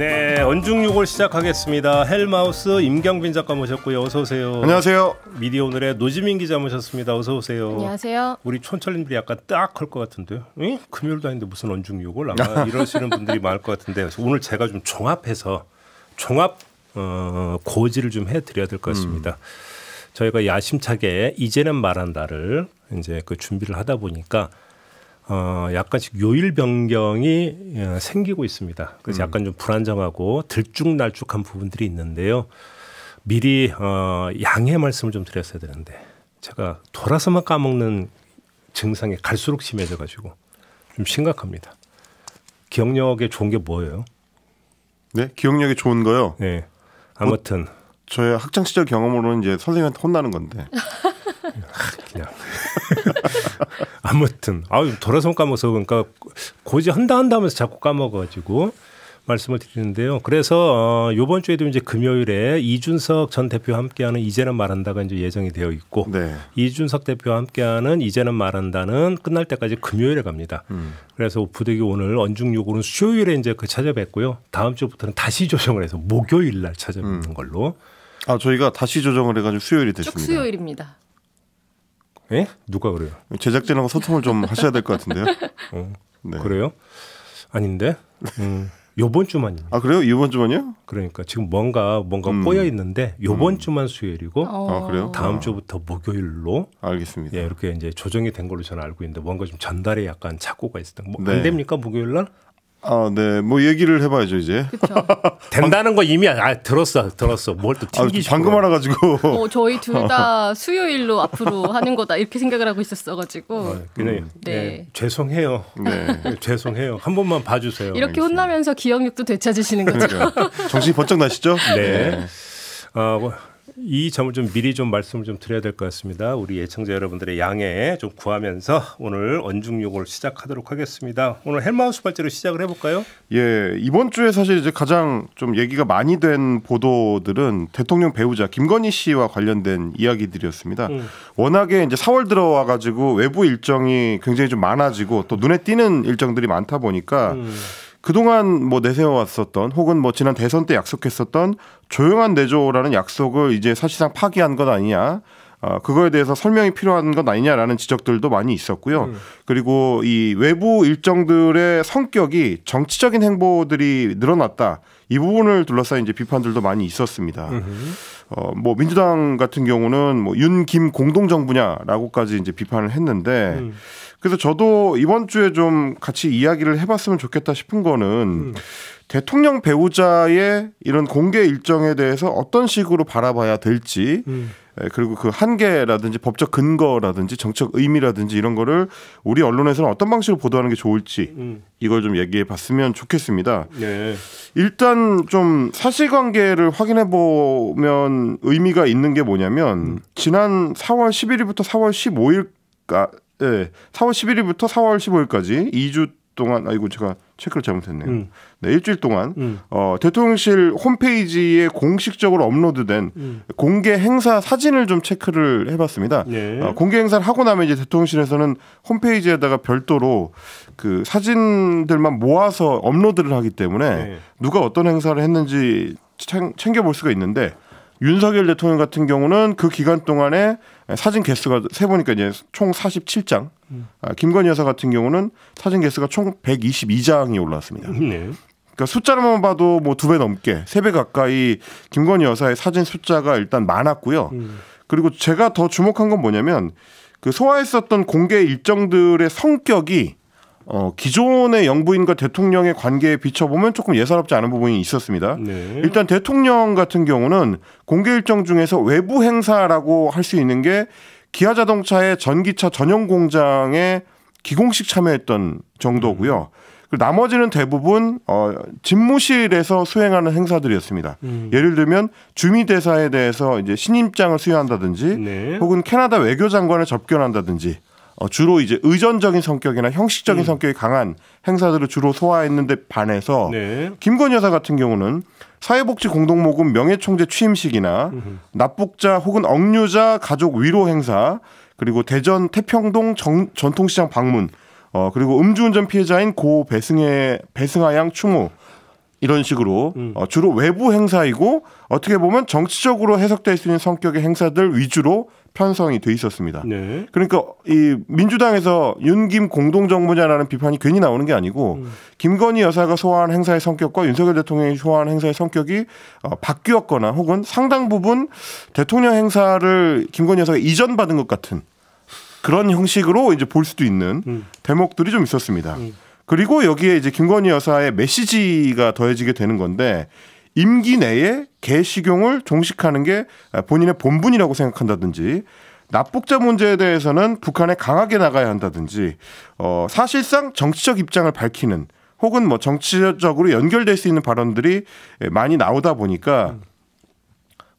네, 언중육을 시작하겠습니다. 헬마우스 임경빈 작가 모셨고요. 어서 오세요. 안녕하세요. 미디어 오늘의 노지민 기자 모셨습니다. 어서 오세요. 안녕하세요. 우리 촌철님들이 약간 딱할것 같은데요. 응? 금요일도 아닌데 무슨 언중육을 아마 이러시는 분들이 많을 것 같은데 오늘 제가 좀 종합해서 종합 어, 고지를 좀 해드려야 될 것 같습니다. 음. 저희가 야심차게 이제는 말한다를 이제 그 준비를 하다 보니까 어, 약간씩 요일 변경이 어, 생기고 있습니다. 그래서 음. 약간 좀 불안정하고 들쭉날쭉한 부분들이 있는데요. 미리 어, 양해 말씀을 좀 드렸어야 되는데 제가 돌아서만 까먹는 증상이 갈수록 심해져 가지고 좀 심각합니다. 기억력에 좋은 게 뭐예요? 네, 기억력이 좋은 거요. 네, 아무튼 뭐, 저의 학창 시절 경험으로는 이제 선생님한테 혼나는 건데 아, 그냥 아무튼 아유 돌아서 까먹어서 그러니까 고지 한다 한다 면서 자꾸 까먹어가지고 말씀을 드리는데요. 그래서 어, 이번 주에도 이제 금요일에 이준석 전 대표와 함께하는 이제는 말한다가 이제 예정이 되어 있고 네. 이준석 대표와 함께하는 이제는 말한다는 끝날 때까지 금요일에 갑니다. 음. 그래서 부득이 오늘 언중요구는 수요일에 이제 그 찾아뵙고요. 다음 주부터는 다시 조정을 해서 목요일 날 찾아뵙는 음. 걸로. 아 저희가 다시 조정을 해가지고 수요일이 됐습니다. 쭉 수요일입니다. 예? 누가 그래요? 제작진하고 소통을 좀 하셔야 될 것 같은데요. 어, 네. 그래요? 아닌데. 음. 요번 주만. 아 그래요? 이번 주만요? 그러니까 지금 뭔가 뭔가 음. 꼬여 있는데 요번 음. 주만 수요일이고 어. 아, 그래요? 다음 아. 주부터 목요일로 알겠습니다. 예, 이렇게 이제 조정이 된 걸로 저는 알고 있는데 뭔가 좀 전달에 약간 착고가 있었던. 뭐안 네. 됩니까 목요일 날? 아, 네. 뭐 얘기를 해봐야죠 이제. 된다는 거 이미 아, 들었어, 들었어. 뭘또 튕기 아, 방금 알아가지고. 어, 저희 둘 다 수요일로 앞으로 하는 거다 이렇게 생각을 하고 있었어가지고. 아, 어, 그래. 음. 네. 네. 죄송해요. 네. 죄송해요. 한 번만 봐주세요. 이렇게 알겠습니다. 혼나면서 기억력도 되찾으시는 거죠. 정신 이 번쩍 나시죠? 네. 네. 어, 뭐, 이 점을 좀 미리 좀 말씀을 좀 드려야 될 것 같습니다. 우리 예청자 여러분들의 양해 좀 구하면서 오늘 언중 욕을 시작하도록 하겠습니다. 오늘 헬마우스 발제로 시작을 해볼까요? 예, 이번 주에 사실 이제 가장 좀 얘기가 많이 된 보도들은 대통령 배우자 김건희 씨와 관련된 이야기들이었습니다. 음. 워낙에 이제 4월 들어와 가지고 외부 일정이 굉장히 좀 많아지고 또 눈에 띄는 일정들이 많다 보니까. 음. 그동안 뭐 내세워왔었던 혹은 뭐 지난 대선 때 약속했었던 조용한 내조라는 약속을 이제 사실상 파기한 것 아니냐. 어, 그거에 대해서 설명이 필요한 것 아니냐라는 지적들도 많이 있었고요. 음. 그리고 이 외부 일정들의 성격이 정치적인 행보들이 늘어났다. 이 부분을 둘러싸인 이제 비판들도 많이 있었습니다. 어, 뭐 민주당 같은 경우는 뭐 윤 김 공동정부냐라고까지 이제 비판을 했는데 음. 그래서 저도 이번 주에 좀 같이 이야기를 해봤으면 좋겠다 싶은 거는 음. 대통령 배우자의 이런 공개 일정에 대해서 어떤 식으로 바라봐야 될지 음. 그리고 그 한계라든지 법적 근거라든지 정책 의미라든지 이런 거를 우리 언론에서는 어떤 방식으로 보도하는 게 좋을지 음. 이걸 좀 얘기해 봤으면 좋겠습니다. 네. 일단 좀 사실관계를 확인해 보면 의미가 있는 게 뭐냐면 음. 지난 4월 11일부터 4월 15일 네, 4월 11일부터 4월 15일까지 2주 동안 아이고 제가 체크를 잘못했네요. 음. 네, 일주일 동안 음. 어, 대통령실 홈페이지에 공식적으로 업로드된 음. 공개 행사 사진을 좀 체크를 해봤습니다. 네. 어, 공개 행사를 하고 나면 이제 대통령실에서는 홈페이지에다가 별도로 그 사진들만 모아서 업로드를 하기 때문에 네. 누가 어떤 행사를 했는지 챙겨볼 수가 있는데 윤석열 대통령 같은 경우는 그 기간 동안에 예, 사진 개수가 세보니까 이제 총 47장. 음. 아, 김건희 여사 같은 경우는 사진 개수가 총 122장이 올라왔습니다. 음, 네. 그러니까 숫자로만 봐도 뭐 두 배 넘게 세 배 가까이 김건희 여사의 사진 숫자가 일단 많았고요. 음. 그리고 제가 더 주목한 건 뭐냐면 그 소화했었던 공개 일정들의 성격이 어, 기존의 영부인과 대통령의 관계에 비춰보면 조금 예사롭지 않은 부분이 있었습니다. 네. 일단 대통령 같은 경우는 공개 일정 중에서 외부 행사라고 할 수 있는 게 기아 자동차의 전기차 전용 공장에 기공식 참여했던 정도고요. 그 나머지는 대부분 어, 집무실에서 수행하는 행사들이었습니다. 음. 예를 들면 주미 대사에 대해서 이제 신임장을 수여한다든지, 네. 혹은 캐나다 외교장관을 접견한다든지, 어, 주로 이제 의전적인 성격이나 형식적인 음. 성격이 강한 행사들을 주로 소화했는데 반해서 네. 김건희 여사 같은 경우는 사회복지 공동모금 명예총재 취임식이나 음흠. 납북자 혹은 억류자 가족 위로 행사 그리고 대전 태평동 정, 전통시장 방문 어 그리고 음주운전 피해자인 고배승의 배승하양 추모 이런 식으로 음. 어, 주로 외부 행사이고 어떻게 보면 정치적으로 해석될 수 있는 성격의 행사들 위주로 편성이 돼 있었습니다. 네. 그러니까 이 민주당에서 윤김 공동정부냐라는 비판이 괜히 나오는 게 아니고 음. 김건희 여사가 소화 행사의 성격과 윤석열 대통령이 소화 행사의 성격이 어, 바뀌었거나 혹은 상당 부분 대통령 행사를 김건희 여사가 이전받은 것 같은 그런 형식으로 이제 볼 수도 있는 음. 대목들이 좀 있었습니다. 음. 그리고 여기에 이제 김건희 여사의 메시지가 더해지게 되는 건데 임기 내에 개식용을 종식하는 게 본인의 본분이라고 생각한다든지 납북자 문제에 대해서는 북한에 강하게 나가야 한다든지 어, 사실상 정치적 입장을 밝히는 혹은 뭐 정치적으로 연결될 수 있는 발언들이 많이 나오다 보니까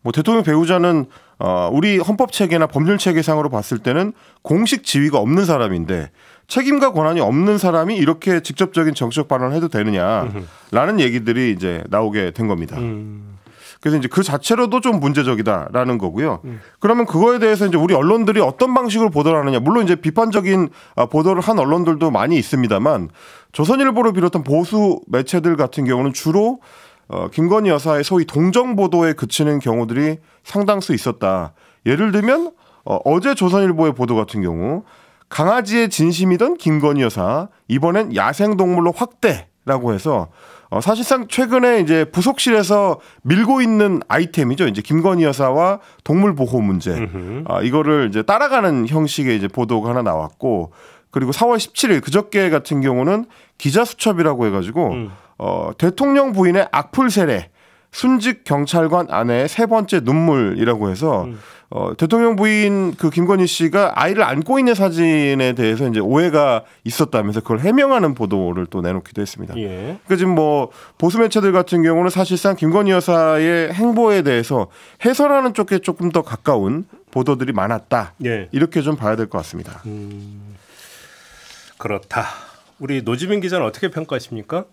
뭐 대통령 배우자는 어, 우리 헌법 체계나 법률 체계상으로 봤을 때는 공식 지위가 없는 사람인데 책임과 권한이 없는 사람이 이렇게 직접적인 정치적 발언을 해도 되느냐라는 얘기들이 이제 나오게 된 겁니다. 음. 그래서 이제 그 자체로도 좀 문제적이다라는 거고요. 음. 그러면 그거에 대해서 이제 우리 언론들이 어떤 방식으로 보도를 하느냐. 물론 이제 비판적인 아, 보도를 한 언론들도 많이 있습니다만 조선일보를 비롯한 보수 매체들 같은 경우는 주로 어, 김건희 여사의 소위 동정 보도에 그치는 경우들이 상당수 있었다. 예를 들면 어, 어제 조선일보의 보도 같은 경우 강아지의 진심이던 김건희 여사 이번엔 야생동물로 확대라고 해서 어, 사실상 최근에 이제 부속실에서 밀고 있는 아이템이죠. 이제 김건희 여사와 동물 보호 문제. 음흠. 아, 이거를 이제 따라가는 형식의 이제 보도가 하나 나왔고 그리고 4월 17일 그저께 같은 경우는 기자 수첩이라고 해가지고 음. 어, 대통령 부인의 악플 세례 순직 경찰관 아내세 번째 눈물이라고 해서 음. 어, 대통령 부인 그 김건희 씨가 아이를 안고 있는 사진에 대해서 이제 오해가 있었다면서 그걸 해명하는 보도를 또 내놓기도 했습니다. 예. 그러니까 지금 뭐 보수 매체들 같은 경우는 사실상 김건희 여사의 행보에 대해서 해설하는 쪽에 조금 더 가까운 보도들이 많았다. 예. 이렇게 좀 봐야 될 것 같습니다. 음, 그렇다. 우리 노지민 기자는 어떻게 평가하십니까?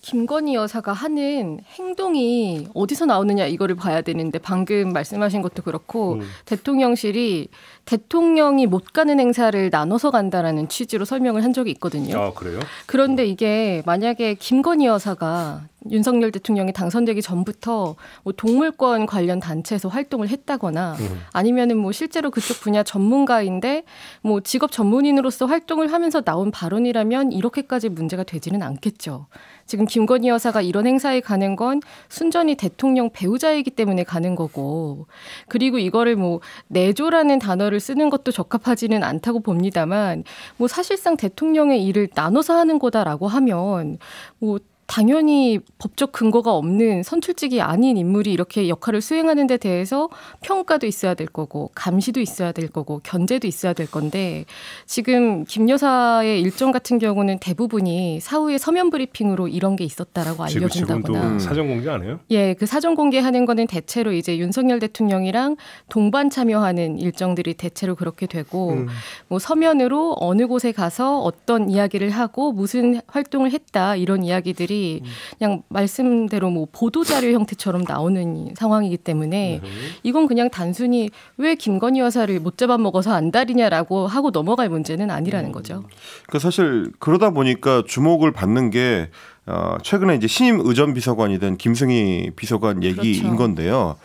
김건희 여사가 하는 행동이 어디서 나오느냐 이거를 봐야 되는데 방금 말씀하신 것도 그렇고 음. 대통령실이 대통령이 못 가는 행사를 나눠서 간다라는 취지로 설명을 한 적이 있거든요. 아, 그래요? 그런데 음. 이게 만약에 김건희 여사가 윤석열 대통령이 당선되기 전부터 뭐 동물권 관련 단체에서 활동을 했다거나 음. 아니면은 뭐 실제로 그쪽 분야 전문가인데 뭐 직업 전문인으로서 활동을 하면서 나온 발언이라면 이렇게까지 문제가 되지는 않겠죠. 지금 김건희 여사가 이런 행사에 가는 건 순전히 대통령 배우자이기 때문에 가는 거고 그리고 이거를 뭐 내조라는 단어를 쓰는 것도 적합하지는 않다고 봅니다만 뭐 사실상 대통령의 일을 나눠서 하는 거다라고 하면 뭐 당연히 법적 근거가 없는 선출직이 아닌 인물이 이렇게 역할을 수행하는 데 대해서 평가도 있어야 될 거고 감시도 있어야 될 거고 견제도 있어야 될 건데 지금 김 여사의 일정 같은 경우는 대부분이 사후에 서면 브리핑으로 이런 게 있었다라고 알려준다거나 음. 사전 공개 안 해요? 예, 그 사전 공개하는 거는 대체로 이제 윤석열 대통령이랑 동반 참여하는 일정들이 대체로 그렇게 되고 음. 뭐 서면으로 어느 곳에 가서 어떤 이야기를 하고 무슨 활동을 했다 이런 이야기들이 음. 그냥 말씀대로 뭐 보도자료 형태처럼 나오는 상황이기 때문에 네. 이건 그냥 단순히 왜 김건희 여사를 못 잡아먹어서 안달이냐라고 하고 넘어갈 문제는 아니라는 음. 거죠. 그러니까 사실 그러다 보니까 주목을 받는 게 어, 최근에 이제 신임 의전 비서관이 된 김승희 비서관 얘기인 그렇죠. 건데요.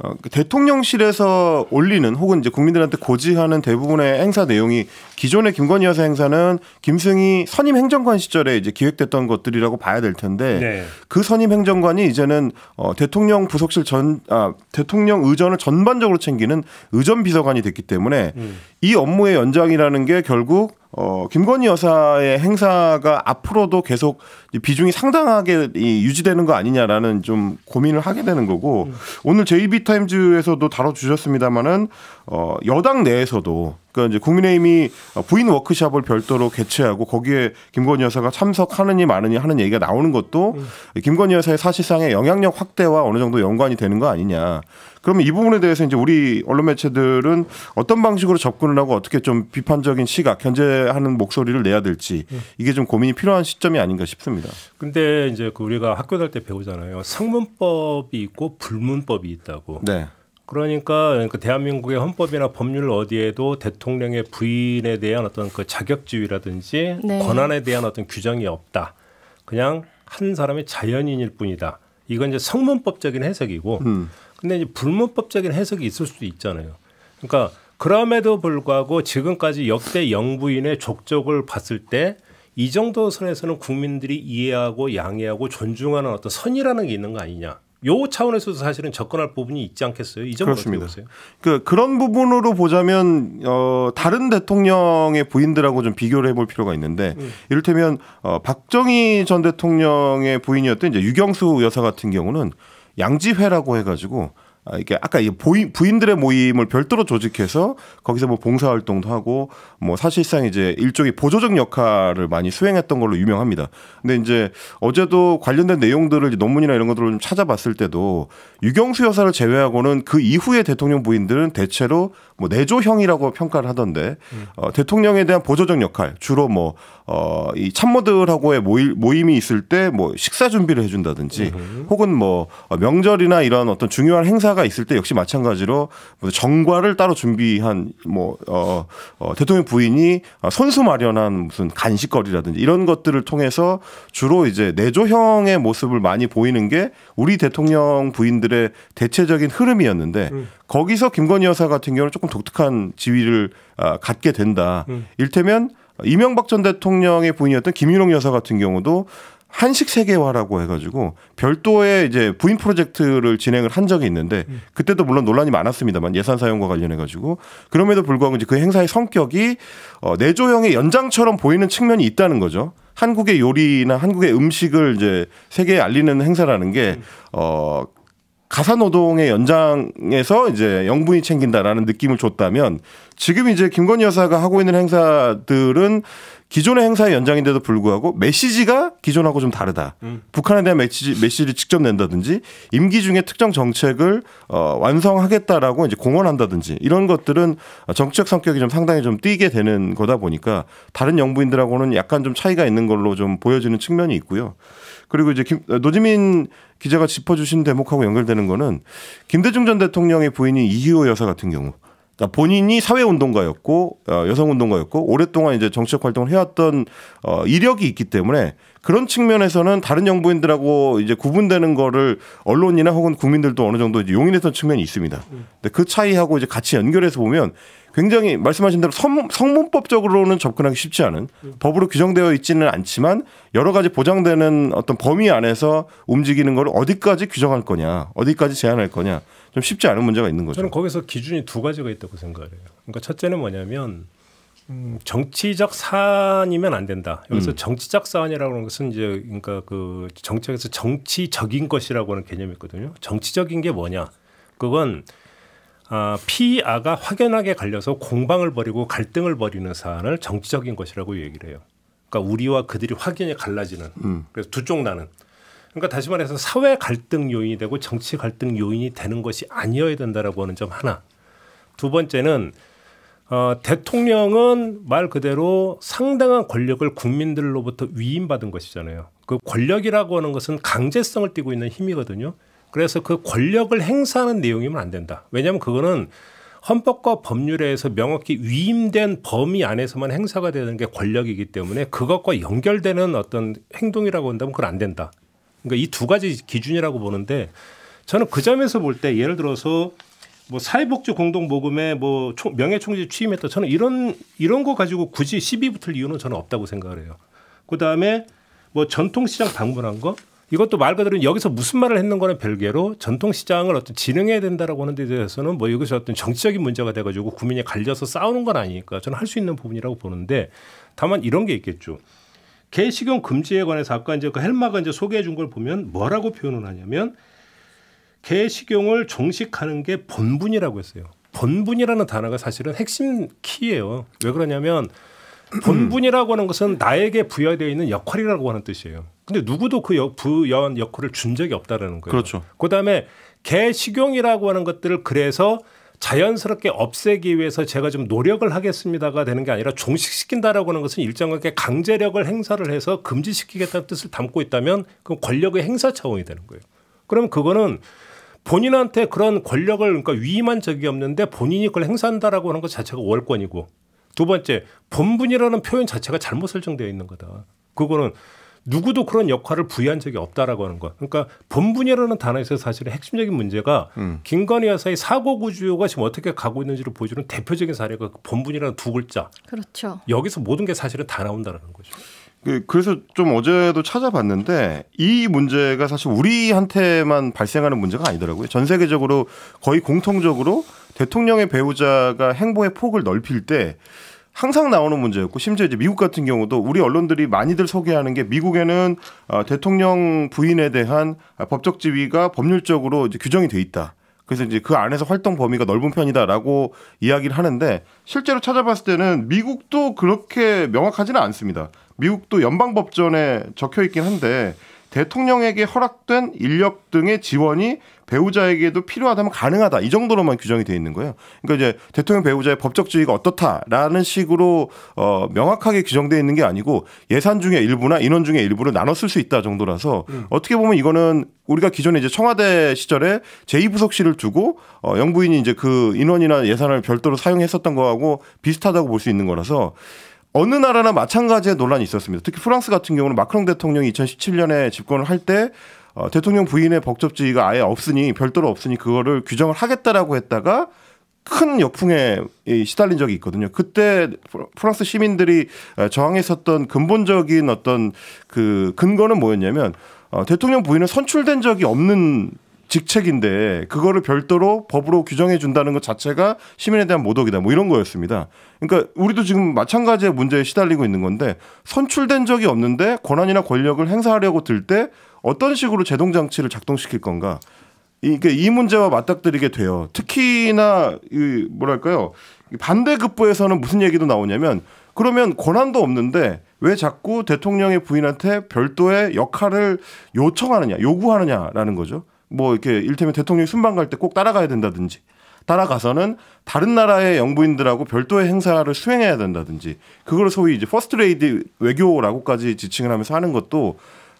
어, 그 대통령실에서 올리는 혹은 이제 국민들한테 고지하는 대부분의 행사 내용이 기존의 김건희 여사 행사는 김승희 선임 행정관 시절에 이제 기획됐던 것들이라고 봐야 될 텐데 네. 그 선임 행정관이 이제는 어, 대통령 부속실 전 아, 대통령 의전을 전반적으로 챙기는 의전 비서관이 됐기 때문에 음. 이 업무의 연장이라는 게 결국 어, 김건희 여사의 행사가 앞으로도 계속 비중이 상당하게 유지되는 거 아니냐라는 좀 고민을 하게 되는 거고 음. 오늘 JB타임즈에서도 다뤄주셨습니다마는 어, 여당 내에서도 그러니까 이제 국민의힘이 부인 워크샵을 별도로 개최하고 거기에 김건희 여사가 참석하느니 마느니 하는 얘기가 나오는 것도 음. 김건희 여사의 사실상의 영향력 확대와 어느 정도 연관이 되는 거 아니냐. 그러면 이 부분에 대해서 이제 우리 언론 매체들은 어떤 방식으로 접근을 하고 어떻게 좀 비판적인 시각, 견제하는 목소리를 내야 될지 음. 이게 좀 고민이 필요한 시점이 아닌가 싶습니다. 근데 이제 그 우리가 학교 다닐 때 배우잖아요. 성문법이 있고 불문법이 있다고. 네. 그러니까, 그러니까 대한민국의 헌법이나 법률 어디에도 대통령의 부인에 대한 어떤 그 자격지위라든지 네. 권한에 대한 어떤 규정이 없다. 그냥 한 사람의 자연인일 뿐이다. 이건 이제 성문법적인 해석이고, 음. 근데 이제 불문법적인 해석이 있을 수도 있잖아요. 그러니까 그럼에도 불구하고 지금까지 역대 영부인의 족적을 봤을 때 이 정도 선에서는 국민들이 이해하고 양해하고 존중하는 어떤 선이라는 게 있는 거 아니냐. 요 차원에서도 사실은 접근할 부분이 있지 않겠어요? 이 점은 그렇습니다. 어떻게 보세요? 그 그런 부분으로 보자면 어 다른 대통령의 부인들하고 좀 비교를 해볼 필요가 있는데 음. 이를테면 어 박정희 전 대통령의 부인이었던 이제 유경수 여사 같은 경우는 양지회라고 해가지고 아, 이게 아까 보인, 부인들의 모임을 별도로 조직해서 거기서 뭐 봉사 활동도 하고 뭐 사실상 이제 일종의 보조적 역할을 많이 수행했던 걸로 유명합니다. 근데 이제 어제도 관련된 내용들을 논문이나 이런 것들을 좀 찾아봤을 때도 유경수 여사를 제외하고는 그 이후의 대통령 부인들은 대체로 뭐 내조형이라고 평가를 하던데 어, 대통령에 대한 보조적 역할 주로 뭐 어, 이 참모들하고의 모임, 모임이 있을 때 뭐 식사 준비를 해준다든지 으흠. 음. 혹은 뭐 명절이나 이런 어떤 중요한 행사가 있을 때 역시 마찬가지로 정과를 따로 준비한 뭐, 어, 어, 대통령 부인이 선수 마련한 무슨 간식거리라든지 이런 것들을 통해서 주로 이제 내조형의 모습을 많이 보이는 게 우리 대통령 부인들의 대체적인 흐름이었는데 음. 거기서 김건희 여사 같은 경우는 조금 독특한 지위를 아, 갖게 된다. 음. 일테면 이명박 전 대통령의 부인이었던 김윤령 여사 같은 경우도 한식 세계화라고 해가지고 별도의 이제 부인 프로젝트를 진행을 한 적이 있는데 음. 그때도 물론 논란이 많았습니다만 예산 사용과 관련해가지고 그럼에도 불구하고 이제 그 행사의 성격이 어, 내조형의 연장처럼 보이는 측면이 있다는 거죠. 한국의 요리나 한국의 음식을 이제 세계에 알리는 행사라는 게어 음. 가사 노동의 연장에서 이제 영분이 챙긴다라는 느낌을 줬다면 지금 이제 김건희 여사가 하고 있는 행사들은 기존의 행사의 연장인데도 불구하고 메시지가 기존하고 좀 다르다. 음. 북한에 대한 메시지, 메시지를 직접 낸다든지 임기 중에 특정 정책을 어, 완성하겠다라고 이제 공언한다든지 이런 것들은 정책 성격이 좀 상당히 좀 띄게 되는 거다 보니까 다른 영부인들하고는 약간 좀 차이가 있는 걸로 좀 보여지는 측면이 있고요. 그리고 이제 김, 노지민 기자가 짚어주신 대목하고 연결되는 거는 김대중 전 대통령의 부인인 이희호 여사 같은 경우 그러니까 본인이 사회운동가였고 어, 여성운동가였고 오랫동안 이제 정치적 활동을 해왔던 어, 이력이 있기 때문에 그런 측면에서는 다른 영부인들하고 이제 구분되는 거를 언론이나 혹은 국민들도 어느 정도 이제 용인했던 측면이 있습니다. 음. 근데 그 차이하고 이제 같이 연결해서 보면 굉장히 말씀하신 대로 성, 성문법적으로는 접근하기 쉽지 않은 음. 법으로 규정되어 있지는 않지만 여러 가지 보장되는 어떤 범위 안에서 움직이는 걸 어디까지 규정할 거냐, 어디까지 제한할 거냐. 좀 쉽지 않은 문제가 있는 거죠. 저는 거기서 기준이 두 가지가 있다고 생각해요. 그러니까 첫째는 뭐냐면 음, 정치적 사안이면 안 된다. 여기서 음. 정치적 사안이라고 하는 것은 이제 그러니까 그 정책에서 정치적인 것이라고 하는 개념이 있거든요. 정치적인 게 뭐냐? 그건 아, 피아가 확연하게 갈려서 공방을 벌이고 갈등을 벌이는 사안을 정치적인 것이라고 얘기를 해요. 그러니까 우리와 그들이 확연히 갈라지는. 음. 그래서 두 쪽 나는. 그러니까 다시 말해서 사회 갈등 요인이 되고 정치 갈등 요인이 되는 것이 아니어야 된다라고 하는 점 하나. 두 번째는 어, 대통령은 말 그대로 상당한 권력을 국민들로부터 위임받은 것이잖아요. 그 권력이라고 하는 것은 강제성을 띠고 있는 힘이거든요. 그래서 그 권력을 행사하는 내용이면 안 된다. 왜냐하면 그거는 헌법과 법률에서 명확히 위임된 범위 안에서만 행사가 되는 게 권력이기 때문에 그것과 연결되는 어떤 행동이라고 한다면 그건 안 된다. 그러니까 이 두 가지 기준이라고 보는데 저는 그 점에서 볼 때 예를 들어서 뭐 사회복지 공동모금에 뭐 명예총재 취임했다 저는 이런 이런 거 가지고 굳이 시비 붙을 이유는 저는 없다고 생각을 해요. 그 다음에 뭐 전통시장 방문한 거 이것도 말 그대로 여기서 무슨 말을 했는 거는 별개로 전통시장을 어떤 진행해야 된다라고 하는 데 대해서는 뭐 여기서 어떤 정치적인 문제가 돼가지고 국민이 갈려서 싸우는 건 아니니까 저는 할 수 있는 부분이라고 보는데 다만 이런 게 있겠죠. 개식용 금지에 관해서 아까 이제 그 헬마가 이제 소개해 준 걸 보면 뭐라고 표현을 하냐면 개식용을 종식하는 게 본분이라고 했어요. 본분이라는 단어가 사실은 핵심 키예요. 왜 그러냐면 본분이라고 하는 것은 나에게 부여되어 있는 역할이라고 하는 뜻이에요. 근데 누구도 그 부여한 역할을 준 적이 없다라는 거예요. 그렇죠. 그다음에 개식용이라고 하는 것들을 그래서 자연스럽게 없애기 위해서 제가 좀 노력을 하겠습니다가 되는 게 아니라 종식시킨다라고 하는 것은 일정하게 강제력을 행사를 해서 금지시키겠다는 뜻을 담고 있다면 그건 권력의 행사 차원이 되는 거예요. 그럼 그거는 본인한테 그런 권력을 그러니까 위임한 적이 없는데 본인이 그걸 행사한다라고 하는 것 자체가 월권이고 두 번째 본분이라는 표현 자체가 잘못 설정되어 있는 거다. 그거는 누구도 그런 역할을 부여한 적이 없다라고 하는 거. 그러니까 본분이라는 단어에서 사실 핵심적인 문제가 음. 김건희 여사의 사고 구조가 지금 어떻게 가고 있는지를 보여주는 대표적인 사례가 그 본분이라는 두 글자. 그렇죠. 여기서 모든 게 사실은 다 나온다는 라 거죠. 그, 그래서 좀 어제도 찾아봤는데 이 문제가 사실 우리한테만 발생하는 문제가 아니더라고요. 전 세계적으로 거의 공통적으로 대통령의 배우자가 행보의 폭을 넓힐 때 항상 나오는 문제였고 심지어 이제 미국 같은 경우도 우리 언론들이 많이들 소개하는 게 미국에는 어, 대통령 부인에 대한 법적 지위가 법률적으로 이제 규정이 돼 있다. 그래서 이제 그 안에서 활동 범위가 넓은 편이다라고 이야기를 하는데 실제로 찾아봤을 때는 미국도 그렇게 명확하지는 않습니다. 미국도 연방 법전에 적혀 있긴 한데 대통령에게 허락된 인력 등의 지원이 배우자에게도 필요하다면 가능하다 이 정도로만 규정이 돼 있는 거예요. 그러니까 이제 대통령 배우자의 법적 지위가 어떻다라는 식으로 어, 명확하게 규정돼 있는 게 아니고 예산 중에 일부나 인원 중에 일부를 나눠 쓸수 있다 정도라서 음. 어떻게 보면 이거는 우리가 기존에 이제 청와대 시절에 제2부속실을 두고 어, 영부인이 이제 그 인원이나 예산을 별도로 사용했었던 거하고 비슷하다고 볼 수 있는 거라서 어느 나라나 마찬가지의 논란이 있었습니다. 특히 프랑스 같은 경우는 마크롱 대통령이 2017년에 집권을 할때 어, 대통령 부인의 법적지위가 아예 없으니 별도로 없으니 그거를 규정을 하겠다라고 했다가 큰 역풍에 시달린 적이 있거든요. 그때 프랑스 시민들이 어, 저항했었던 근본적인 어떤 그 근거는 뭐였냐면 어, 대통령 부인은 선출된 적이 없는 직책인데 그거를 별도로 법으로 규정해 준다는 것 자체가 시민에 대한 모독이다 뭐 이런 거였습니다. 그러니까 우리도 지금 마찬가지의 문제에 시달리고 있는 건데 선출된 적이 없는데 권한이나 권력을 행사하려고 들때 어떤 식으로 제동 장치를 작동시킬 건가? 이게 그러니까 이 문제와 맞닥뜨리게 돼요. 특히나 이 뭐랄까요 반대급부에서는 무슨 얘기도 나오냐면 그러면 권한도 없는데 왜 자꾸 대통령의 부인한테 별도의 역할을 요청하느냐, 요구하느냐라는 거죠. 뭐 이렇게 일테면 대통령이 순방 갈 때 꼭 따라가야 된다든지 따라가서는 다른 나라의 영부인들하고 별도의 행사를 수행해야 된다든지 그걸 소위 이제 퍼스트 레이디 외교라고까지 지칭을 하면서 하는 것도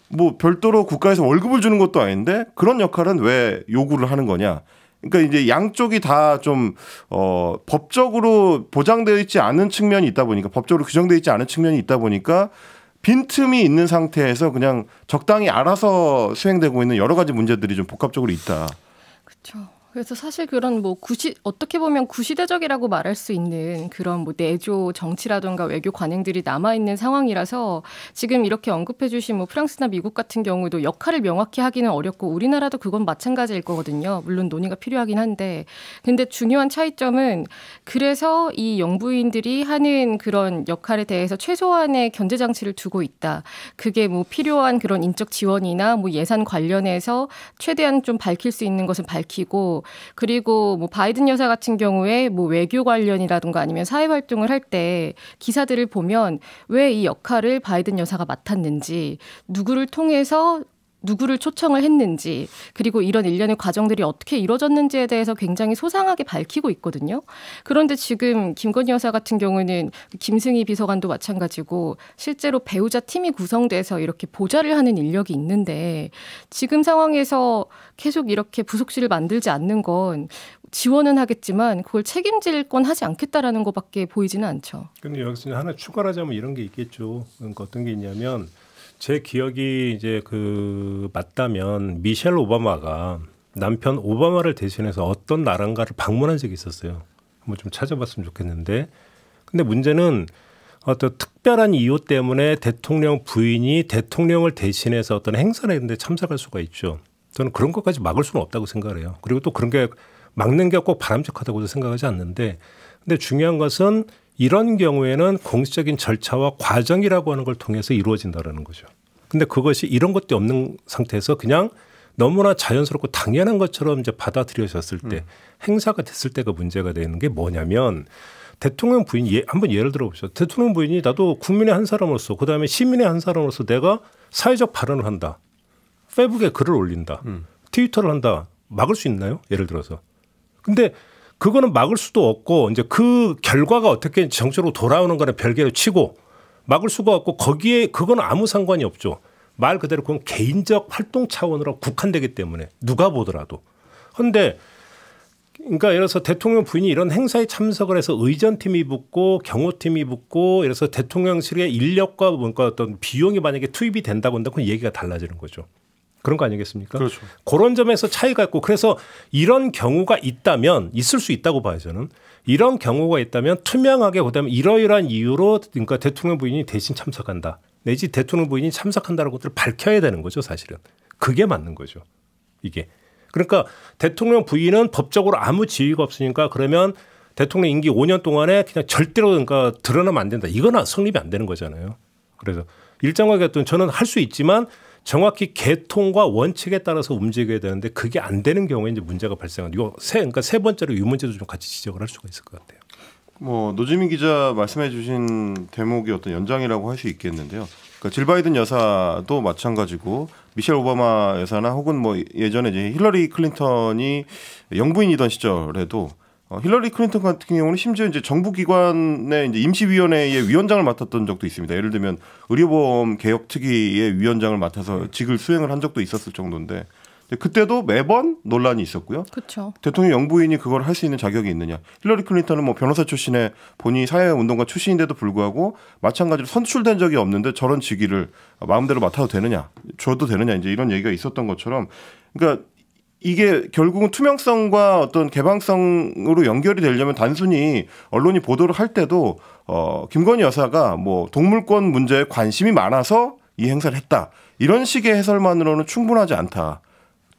뭐 별도로 국가에서 월급을 주는 것도 아닌데 그런 역할은 왜 요구를 하는 거냐. 그러니까 이제 양쪽이 다 좀 어, 법적으로 보장되어 있지 않은 측면이 있다 보니까 법적으로 규정되어 있지 않은 측면이 있다 보니까 빈틈이 있는 상태에서 그냥 적당히 알아서 수행되고 있는 여러 가지 문제들이 좀 복합적으로 있다. 그렇죠. 그래서 사실 그런 뭐 구시 어떻게 보면 구시대적이라고 말할 수 있는 그런 뭐 내조 정치라든가 외교 관행들이 남아 있는 상황이라서 지금 이렇게 언급해 주신 뭐 프랑스나 미국 같은 경우도 역할을 명확히 하기는 어렵고 우리나라도 그건 마찬가지일 거거든요. 물론 논의가 필요하긴 한데 근데 중요한 차이점은 그래서 이 영부인들이 하는 그런 역할에 대해서 최소한의 견제 장치를 두고 있다. 그게 뭐 필요한 그런 인적 지원이나 뭐 예산 관련해서 최대한 좀 밝힐 수 있는 것은 밝히고 그리고 뭐 바이든 여사 같은 경우에 뭐 외교 관련이라든가 아니면 사회 활동을 할 때 기사들을 보면 왜 이 역할을 바이든 여사가 맡았는지 누구를 통해서 누구를 초청을 했는지 그리고 이런 일련의 과정들이 어떻게 이루어졌는지에 대해서 굉장히 소상하게 밝히고 있거든요. 그런데 지금 김건희 여사 같은 경우는 김승희 비서관도 마찬가지고 실제로 배우자 팀이 구성돼서 이렇게 보좌를 하는 인력이 있는데 지금 상황에서 계속 이렇게 부속실을 만들지 않는 건 지원은 하겠지만 그걸 책임질 건 하지 않겠다라는 것밖에 보이지는 않죠. 근데 여기서 하나 추가하자면 이런 게 있겠죠. 그러니까 어떤 게 있냐면 제 기억이 이제 그 맞다면 미셸 오바마가 남편 오바마를 대신해서 어떤 나라인가를 방문한 적이 있었어요. 한번 좀 찾아봤으면 좋겠는데. 근데 문제는 어떤 특별한 이유 때문에 대통령 부인이 대통령을 대신해서 어떤 행사나 이런 데 참석할 수가 있죠. 저는 그런 것까지 막을 수는 없다고 생각 해요. 그리고 또 그런 게 막는 게 꼭 바람직하다고도 생각하지 않는데 근데 중요한 것은 이런 경우에는 공식적인 절차와 과정이라고 하는 걸 통해서 이루어진다라는 거죠. 근데 그것이 이런 것도 없는 상태에서 그냥 너무나 자연스럽고 당연한 것처럼 이제 받아들여졌을 때 음. 행사가 됐을 때가 문제가 되는 게 뭐냐면 대통령 부인 예, 한번 예를 들어보시죠. 대통령 부인이 나도 국민의 한 사람으로서 그다음에 시민의 한 사람으로서 내가 사회적 발언을 한다. 페북에 글을 올린다. 음. 트위터를 한다. 막을 수 있나요? 예를 들어서. 근데 그거는 막을 수도 없고 이제 그 결과가 어떻게 정적으로 돌아오는 거는 별개로 치고 막을 수가 없고 거기에 그건 아무 상관이 없죠. 말 그대로 그건 개인적 활동 차원으로 국한되기 때문에 누가 보더라도. 그런데 그러니까 예를 들어서 대통령 부인이 이런 행사에 참석을 해서 의전팀이 붙고 경호팀이 붙고 예를 들어서 대통령실의 인력과 뭔가 어떤 비용이 만약에 투입이 된다고 한다 면 그건 얘기가 달라지는 거죠. 그런 거 아니겠습니까? 그렇죠. 그런 점에서 차이가 있고 그래서 이런 경우가 있다면 있을 수 있다고 봐요 저는 이런 경우가 있다면 투명하게 그다음에 이러이러한 이유로 그러니까 대통령 부인이 대신 참석한다 내지 대통령 부인이 참석한다는 것들을 밝혀야 되는 거죠 사실은 그게 맞는 거죠 이게 그러니까 대통령 부인은 법적으로 아무 지위가 없으니까 그러면 대통령 임기 5년 동안에 그냥 절대로 그러니까 드러나면 안 된다 이거는 성립이 안 되는 거잖아요 그래서 일정하게 했던 저는 할 수 있지만 정확히 개통과 원칙에 따라서 움직여야 되는데 그게 안 되는 경우에 이제 문제가 발생하는 요세 그러니까 세 번째로 이 문제도 좀 같이 지적을 할 수가 있을 것 같아요. 뭐 노지민 기자 말씀해주신 대목이 어떤 연장이라고 할 수 있겠는데요. 그러니까 질 바이든 여사도 마찬가지고 미셸 오바마 여사나 혹은 뭐 예전에 이제 힐러리 클린턴이 영부인이던 시절에도 어, 힐러리 클린턴 같은 경우는 심지어 이제 정부기관의 이제 임시위원회의 위원장을 맡았던 적도 있습니다. 예를 들면 의료보험 개혁 특위의 위원장을 맡아서 직을 수행을 한 적도 있었을 정도인데 그때도 매번 논란이 있었고요. 그렇죠. 대통령 영부인이 그걸 할 수 있는 자격이 있느냐. 힐러리 클린턴은 뭐 변호사 출신의 본인이 사회운동가 출신인데도 불구하고 마찬가지로 선출된 적이 없는데 저런 직위를 마음대로 맡아도 되느냐, 줘도 되느냐 이제 이런 얘기가 있었던 것처럼 그러니까 이게 결국은 투명성과 어떤 개방성으로 연결이 되려면 단순히 언론이 보도를 할 때도 어 김건희 여사가 뭐 동물권 문제에 관심이 많아서 이 행사를 했다 이런 식의 해설만으로는 충분하지 않다.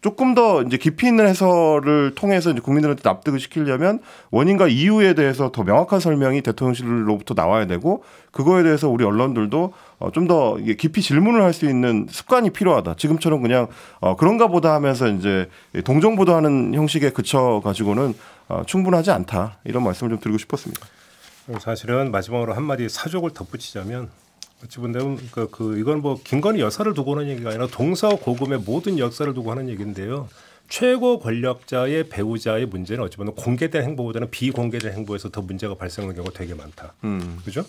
조금 더 이제 깊이 있는 해설을 통해서 이제 국민들한테 납득을 시키려면 원인과 이유에 대해서 더 명확한 설명이 대통령실로부터 나와야 되고 그거에 대해서 우리 언론들도 어, 좀더 깊이 질문을 할 수 있는 습관이 필요하다. 지금처럼 그냥 어, 그런가 보다 하면서 이제 동정 보도하는 형식에 그쳐 가지고는 어, 충분하지 않다. 이런 말씀을 좀 드리고 싶었습니다. 사실은 마지막으로 한마디 사족을 덧붙이자면 어찌 본다면 그러니까 그 이건 뭐 김건희 여사를 두고 하는 얘기가 아니라 동서 고금의 모든 역사를 두고 하는 얘기인데요. 최고 권력자의 배우자의 문제는 어찌 보면 공개된 행보보다는 비공개된 행보에서 더 문제가 발생하는 경우가 되게 많다. 음. 그죠?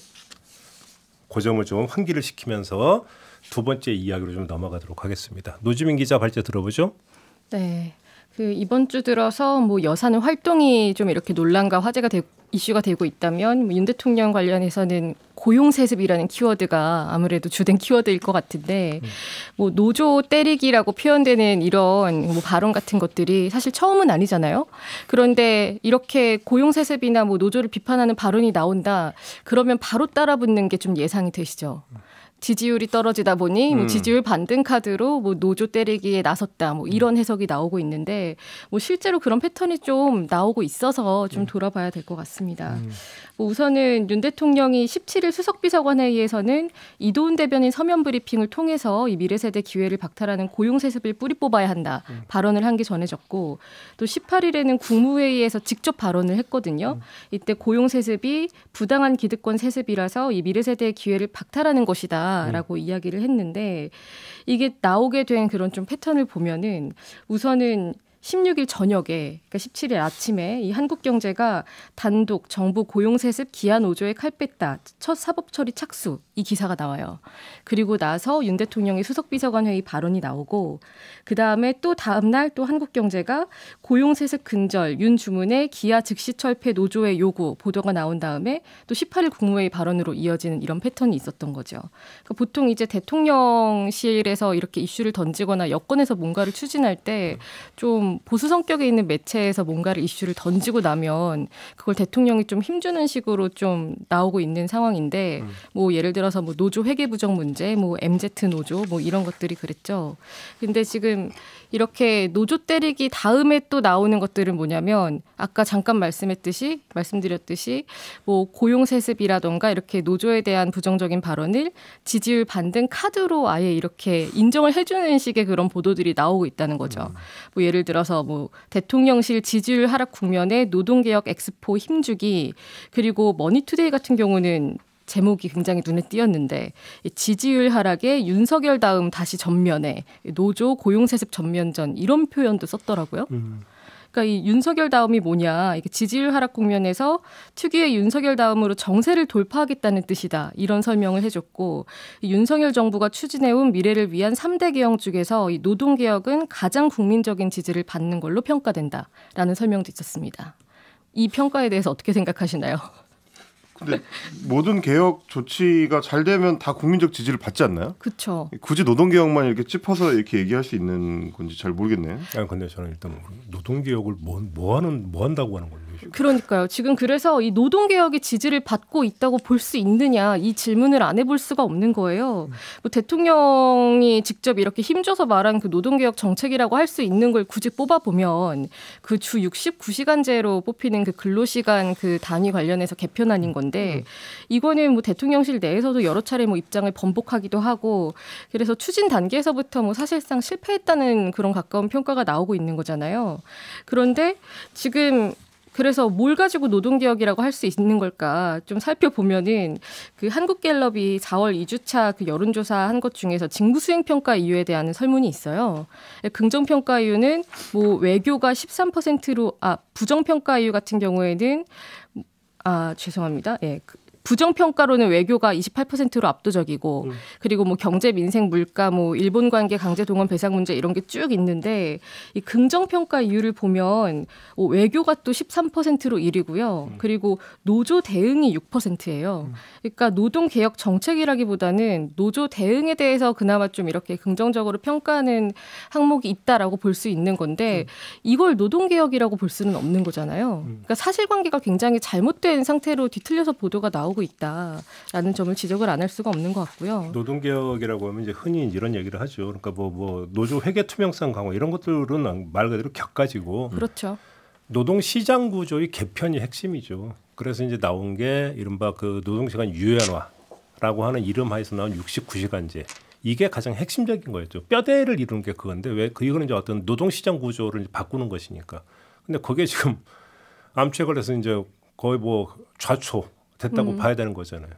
그 점을 좀 환기를 시키면서 두 번째 이야기로 좀 넘어가도록 하겠습니다. 노지민 기자 발제 들어보죠. 네. 그 이번 주 들어서 뭐 여사는 활동이 좀 이렇게 논란과 화제가 되고 이슈가 되고 있다면 뭐 윤 대통령 관련해서는 고용세습이라는 키워드가 아무래도 주된 키워드일 것 같은데 음. 뭐 노조 때리기라고 표현되는 이런 뭐 발언 같은 것들이 사실 처음은 아니잖아요. 그런데 이렇게 고용세습이나 뭐 노조를 비판하는 발언이 나온다 그러면 바로 따라붙는 게 좀 예상이 되시죠. 음. 지지율이 떨어지다 보니 뭐 음. 지지율 반등 카드로 뭐 노조 때리기에 나섰다 뭐 음. 이런 해석이 나오고 있는데 뭐 실제로 그런 패턴이 좀 나오고 있어서 좀 음. 돌아봐야 될 것 같습니다. 음. 우선은 윤 대통령이 17일 수석비서관회의에서는 이도훈 대변인 서면 브리핑을 통해서 이 미래세대 기회를 박탈하는 고용세습을 뿌리 뽑아야 한다 음. 발언을 한 게 전해졌고 또 18일에는 국무회의에서 직접 발언을 했거든요. 음. 이때 고용세습이 부당한 기득권 세습이라서 이 미래세대의 기회를 박탈하는 것이다라고 음. 이야기를 했는데 이게 나오게 된 그런 좀 패턴을 보면은 우선은 16일 저녁에 그러니까 17일 아침에 이 한국경제가 단독 정부 고용세습 기한 5조에 칼뺐다 첫 사법처리 착수 이 기사가 나와요. 그리고 나서 윤 대통령의 수석비서관 회의 발언이 나오고 그 다음에 또 다음 날 또 한국경제가 고용세습 근절 윤 주문의 기아 즉시 철폐 노조의 요구 보도가 나온 다음에 또 18일 국무회의 발언으로 이어지는 이런 패턴이 있었던 거죠. 그러니까 보통 이제 대통령실에서 이렇게 이슈를 던지거나 여권에서 뭔가를 추진할 때좀 보수 성격에 있는 매체에서 뭔가를 이슈를 던지고 나면 그걸 대통령이 좀 힘주는 식으로 좀 나오고 있는 상황인데 음. 뭐 예를 들어서 뭐 노조 회계 부정 문제, 뭐 MZ 노조 뭐 이런 것들이 그랬죠. 근데 지금 이렇게 노조 때리기 다음에 또 나오는 것들은 뭐냐면 아까 잠깐 말씀했듯이 말씀드렸듯이 뭐 고용 세습이라던가 이렇게 노조에 대한 부정적인 발언을 지지율 반등 카드로 아예 이렇게 인정을 해주는 식의 그런 보도들이 나오고 있다는 거죠. 음. 뭐 예를 들어서 뭐 대통령실 지지율 하락 국면에 노동개혁 엑스포 힘주기 그리고 머니투데이 같은 경우는 제목이 굉장히 눈에 띄었는데 지지율 하락에 윤석열 다음 다시 전면에 노조 고용세습 전면전 이런 표현도 썼더라고요. 음. 그러니까 이 윤석열 다음이 뭐냐 이게 지지율 하락 국면에서 특유의 윤석열 다음으로 정세를 돌파하겠다는 뜻이다 이런 설명을 해줬고 윤석열 정부가 추진해온 미래를 위한 3대 개혁 중에서 이 노동 개혁은 가장 국민적인 지지를 받는 걸로 평가된다라는 설명도 있었습니다. 이 평가에 대해서 어떻게 생각하시나요? 근데 모든 개혁 조치가 잘 되면 다 국민적 지지를 받지 않나요? 그렇죠. 굳이 노동 개혁만 이렇게 짚어서 이렇게 얘기할 수 있는 건지 잘 모르겠네요. 아니 근데 저는 일단 노동 개혁을 뭐, 뭐 하는 뭐 한다고 하는 겁니까? 것이고. 음, 그러니까요. 지금 그래서 이 노동 개혁의 지지를 받고 있다고 볼 수 있느냐 이 질문을 안 해볼 수가 없는 거예요. 뭐 대통령이 직접 이렇게 힘줘서 말한 그 노동 개혁 정책이라고 할 수 있는 걸 굳이 뽑아 보면 그 주 69시간제로 뽑히는 그 근로 시간 그 단위 관련해서 개편안인 건데 음, 음. 이거는 뭐 대통령실 내에서도 여러 차례 뭐 입장을 번복하기도 하고 그래서 추진 단계에서부터 뭐 사실상 실패했다는 그런 가까운 평가가 나오고 있는 거잖아요. 그런데 지금 그래서 뭘 가지고 노동개혁이라고 할 수 있는 걸까 좀 살펴보면은 그 한국갤럽이 4월 2주차 그 여론조사 한 것 중에서 직무수행평가 이유에 대한 설문이 있어요. 긍정평가 이유는 뭐 외교가 13%로 아 부정평가 이유 같은 경우에는 아 죄송합니다. 예. 그, 부정평가로는 외교가 28%로 압도적이고 음. 그리고 뭐 경제, 민생, 물가, 뭐 일본 관계, 강제 동원 배상 문제 이런 게 쭉 있는데 이 긍정평가 이유를 보면 뭐 외교가 또 13%로 1위고요. 음. 그리고 노조 대응이 6%예요. 음. 그러니까 노동 개혁 정책이라기보다는 노조 대응에 대해서 그나마 좀 이렇게 긍정적으로 평가하는 항목이 있다라고 볼 수 있는 건데 음. 이걸 노동 개혁이라고 볼 수는 없는 거잖아요. 음. 그러니까 사실관계가 굉장히 잘못된 상태로 뒤틀려서 보도가 나오 나오고 있다라는 점을 지적을 안 할 수가 없는 것 같고요. 노동 개혁이라고 하면 이제 흔히 이런 얘기를 하죠. 그러니까 뭐, 뭐 노조 회계 투명성 강화 이런 것들은 말 그대로 격가지고 음. 그렇죠. 노동 시장 구조의 개편이 핵심이죠. 그래서 이제 나온 게 이른바 그 노동 시간 유연화라고 하는 이름 하에서 나온 69시간제. 이게 가장 핵심적인 거였죠. 뼈대를 이루는 게 그건데 왜그 이거는 이제 어떤 노동 시장 구조를 바꾸는 것이니까. 근데 거기 지금 암초에 서 이제 거의 뭐 좌초 됐다고 음. 봐야 되는 거잖아요.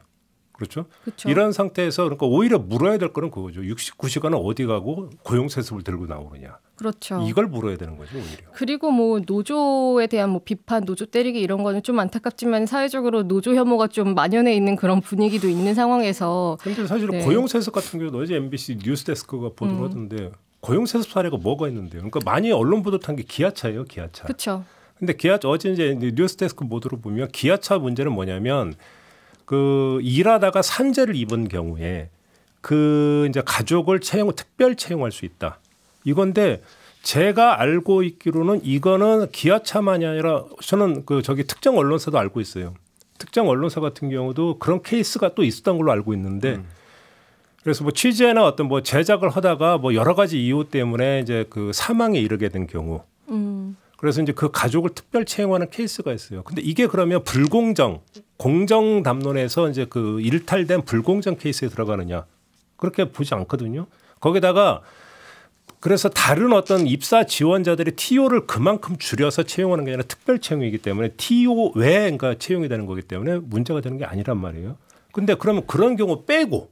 그렇죠? 그쵸. 그렇죠. 이런 상태에서 그러니까 오히려 물어야 될 거는 그거죠. 69시간은 어디 가고 고용 세습을 들고 나오느냐. 그렇죠. 이걸 물어야 되는 거죠, 오히려. 그리고 뭐 노조에 대한 뭐 비판, 노조 때리기 이런 거는 좀 안타깝지만 사회적으로 노조 혐오가 좀 만연해 있는 그런 분위기도 있는 상황에서 근데 사실은 네. 고용 세습 같은 경우도 어제 MBC 뉴스데스크가 보도를 음. 하던데 고용 세습 사례가 뭐가 있는데요. 그러니까 많이 언론 보도 탄 게 기아차예요, 기아차. 그렇죠. 근데 기아 어제 이제 뉴스데스크 모드로 보면 기아차 문제는 뭐냐면 그 일하다가 산재를 입은 경우에 그 이제 가족을 채용 특별 채용할 수 있다. 이건데 제가 알고 있기로는 이거는 기아차만이 아니라 저는 그 저기 특정 언론사도 알고 있어요. 특정 언론사 같은 경우도 그런 케이스가 또 있었던 걸로 알고 있는데 음. 그래서 뭐 취재나 어떤 뭐 제작을 하다가 뭐 여러 가지 이유 때문에 이제 그 사망에 이르게 된 경우 음. 그래서 이제 그 가족을 특별 채용하는 케이스가 있어요. 근데 이게 그러면 불공정, 공정 담론에서 이제 그 일탈된 불공정 케이스에 들어가느냐. 그렇게 보지 않거든요. 거기다가 그래서 다른 어떤 입사 지원자들의 TO를 그만큼 줄여서 채용하는 게 아니라 특별 채용이기 때문에 TO 외에 그러니까 채용이 되는 거기 때문에 문제가 되는 게 아니란 말이에요. 근데 그러면 그런 경우 빼고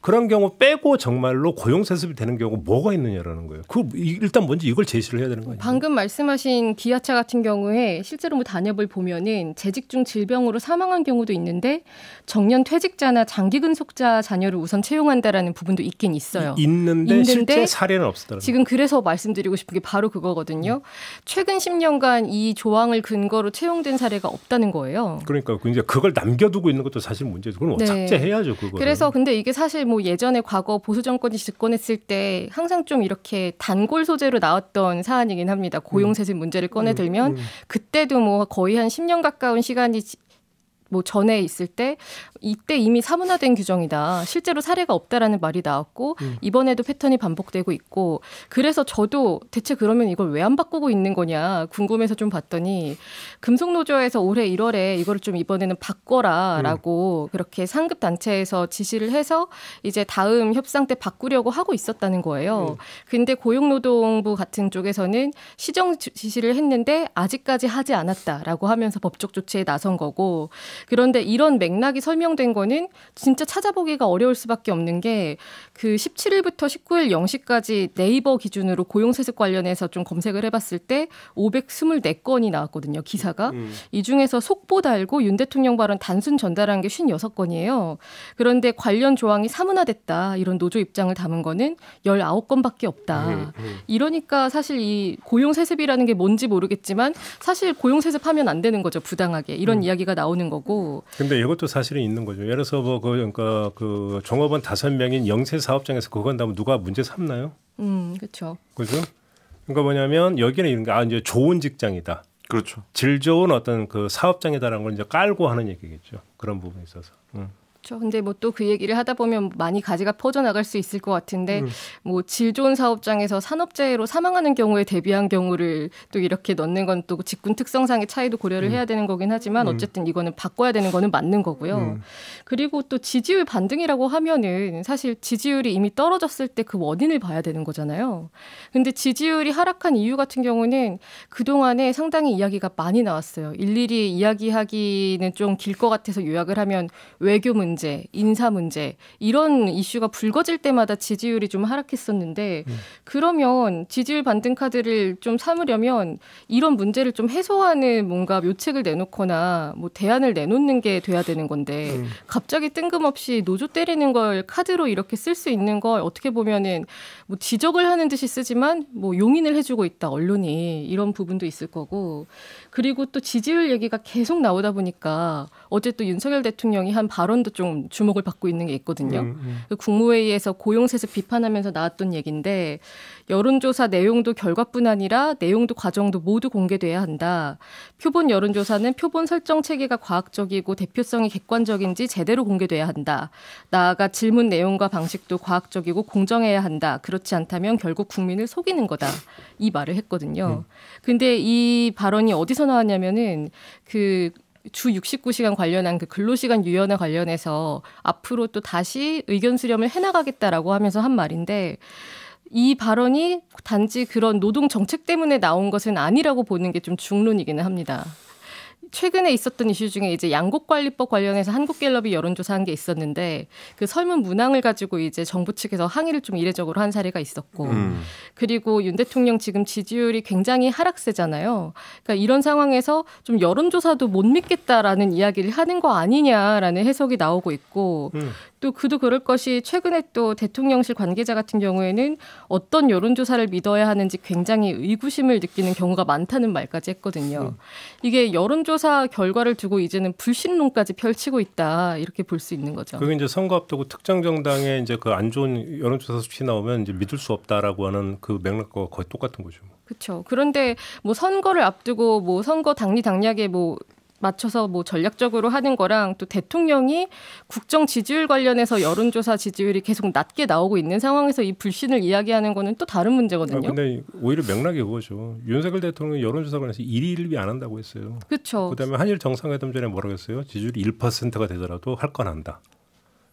그런 경우 빼고 정말로 고용 세습이 되는 경우 뭐가 있느냐라는 거예요. 그 일단 먼저 이걸 제시를 해야 되는 거예요. 방금 말씀하신 기아차 같은 경우에 실제로 뭐 단협을 보면은 재직 중 질병으로 사망한 경우도 있는데 정년 퇴직자나 장기 근속자 자녀를 우선 채용한다라는 부분도 있긴 있어요. 있는데, 있는데 실제 사례는 없었다는 지금 그래서 말씀드리고 싶은 게 바로 그거거든요. 음. 최근 10년간 이 조항을 근거로 채용된 사례가 없다는 거예요. 그러니까 이제 그걸 남겨두고 있는 것도 사실 문제죠. 그건 네. 삭제해야죠. 그거. 그래서 근데 이게 사실 뭐 예전에 과거 보수 정권이 집권했을 때 항상 좀 이렇게 단골 소재로 나왔던 사안이긴 합니다. 고용세제 음. 문제를 음. 꺼내들면 음. 그때도 뭐 거의 한 10년 가까운 시간이 뭐 전에 있을 때 이때 이미 사문화된 규정이다. 실제로 사례가 없다라는 말이 나왔고 음. 이번에도 패턴이 반복되고 있고 그래서 저도 대체 그러면 이걸 왜 안 바꾸고 있는 거냐 궁금해서 좀 봤더니 금속노조에서 올해 1월에 이거를 좀 이번에는 바꿔라라고 음. 그렇게 상급 단체에서 지시를 해서 이제 다음 협상 때 바꾸려고 하고 있었다는 거예요. 음. 근데 고용노동부 같은 쪽에서는 시정 지시를 했는데 아직까지 하지 않았다라고 하면서 법적 조치에 나선 거고 그런데 이런 맥락이 설명된 거는 진짜 찾아보기가 어려울 수밖에 없는 게 그 17일부터 19일 0시까지 네이버 기준으로 고용세습 관련해서 좀 검색을 해봤을 때 524건이 나왔거든요. 기사가. 음, 음. 이 중에서 속보 달고 윤 대통령 발언 단순 전달한 게 56건이에요. 그런데 관련 조항이 사문화됐다. 이런 노조 입장을 담은 거는 19건밖에 없다. 음, 음. 이러니까 사실 이 고용세습이라는 게 뭔지 모르겠지만 사실 고용세습하면 안 되는 거죠. 부당하게. 이런 음. 이야기가 나오는 거고. 거고. 근데 이것도 사실은 있는 거죠. 예를 들어서 뭐 그, 러니까그 종업원 다섯 명인 영세 사업장에서 그거 한다면 누가 문제 삼나요? 음, 그렇죠. 그죠? 그러니까 뭐냐면 여기는 이런 게아 이제 좋은 직장이다. 그렇죠. 질 좋은 어떤 그 사업장이다라는 걸 이제 깔고 하는 얘기겠죠. 그런 부분에 있어서. 음. 그렇죠. 근데 뭐 또 그 얘기를 하다 보면 많이 가지가 퍼져나갈 수 있을 것 같은데 음. 뭐질 좋은 사업장에서 산업재해로 사망하는 경우에 대비한 경우를 또 이렇게 넣는 건 또 직군 특성상의 차이도 고려를 음. 해야 되는 거긴 하지만 음. 어쨌든 이거는 바꿔야 되는 거는 맞는 거고요. 음. 그리고 또 지지율 반등이라고 하면은 사실 지지율이 이미 떨어졌을 때 그 원인을 봐야 되는 거잖아요. 근데 지지율이 하락한 이유 같은 경우는 그동안에 상당히 이야기가 많이 나왔어요. 일일이 이야기하기는 좀 길 것 같아서 요약을 하면 외교 문제 문제, 인사 문제 이런 이슈가 불거질 때마다 지지율이 좀 하락했었는데 음. 그러면 지지율 반등 카드를 좀 삼으려면 이런 문제를 좀 해소하는 뭔가 묘책을 내놓거나 뭐 대안을 내놓는 게 돼야 되는 건데 음. 갑자기 뜬금없이 노조 때리는 걸 카드로 이렇게 쓸 수 있는 걸 어떻게 보면은 뭐 지적을 하는 듯이 쓰지만 뭐 용인을 해주고 있다 언론이 이런 부분도 있을 거고 그리고 또 지지율 얘기가 계속 나오다 보니까 어제 또 윤석열 대통령이 한 발언도 좀 주목을 받고 있는 게 있거든요. 음, 음. 그 국무회의에서 고용세습 비판하면서 나왔던 얘기인데 여론조사 내용도 결과뿐 아니라 내용도 과정도 모두 공개돼야 한다. 표본 여론조사는 표본 설정 체계가 과학적이고 대표성이 객관적인지 제대로 공개돼야 한다. 나아가 질문 내용과 방식도 과학적이고 공정해야 한다. 그렇 그렇지 않다면 결국 국민을 속이는 거다. 이 말을 했거든요. 음. 근데 이 발언이 어디서 나왔냐면은 그 주 69시간 관련한 그 근로시간 유연화 관련해서 앞으로 또 다시 의견 수렴을 해나가겠다라고 하면서 한 말인데 이 발언이 단지 그런 노동 정책 때문에 나온 것은 아니라고 보는 게 좀 중론이기는 합니다. 최근에 있었던 이슈 중에 이제 양곡관리법 관련해서 한국갤럽이 여론조사한 게 있었는데 그 설문 문항을 가지고 이제 정부 측에서 항의를 좀 이례적으로 한 사례가 있었고 음. 그리고 윤 대통령 지금 지지율이 굉장히 하락세잖아요. 그러니까 이런 상황에서 좀 여론조사도 못 믿겠다라는 이야기를 하는 거 아니냐라는 해석이 나오고 있고 음. 또 그도 그럴 것이 최근에 또 대통령실 관계자 같은 경우에는 어떤 여론조사를 믿어야 하는지 굉장히 의구심을 느끼는 경우가 많다는 말까지 했거든요. 네. 이게 여론조사 결과를 두고 이제는 불신론까지 펼치고 있다 이렇게 볼 수 있는 거죠. 그게 이제 선거 앞두고 특정 정당의 이제 그 안 좋은 여론조사 수치 나오면 이제 믿을 수 없다라고 하는 그 맥락과 거의 똑같은 거죠. 그렇죠. 그런데 뭐 선거를 앞두고 뭐 선거 당리 당략에 뭐 맞춰서 뭐 전략적으로 하는 거랑 또 대통령이 국정 지지율 관련해서 여론조사 지지율이 계속 낮게 나오고 있는 상황에서 이 불신을 이야기하는 거는 또 다른 아, 문제거든요. 아, 근데 오히려 맥락이 그거죠. 윤석열 대통령이 여론조사 관련해서 1위를 안 한다고 했어요. 그렇죠. 그다음에 한일 정상회담 전에 뭐라고 했어요? 지지율 1%가 되더라도 할건 한다.